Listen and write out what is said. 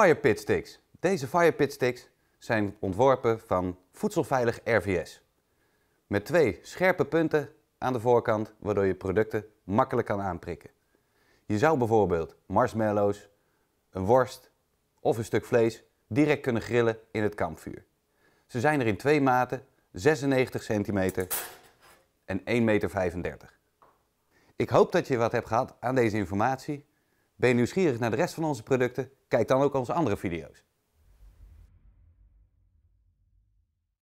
Firepit sticks. Deze firepit sticks zijn ontworpen van voedselveilig RVS. Met twee scherpe punten aan de voorkant, waardoor je producten makkelijk kan aanprikken. Je zou bijvoorbeeld marshmallows, een worst of een stuk vlees direct kunnen grillen in het kampvuur. Ze zijn er in twee maten, 96 centimeter en 1,35 meter. Ik hoop dat je wat hebt gehad aan deze informatie. Ben je nieuwsgierig naar de rest van onze producten? Kijk dan ook onze andere video's.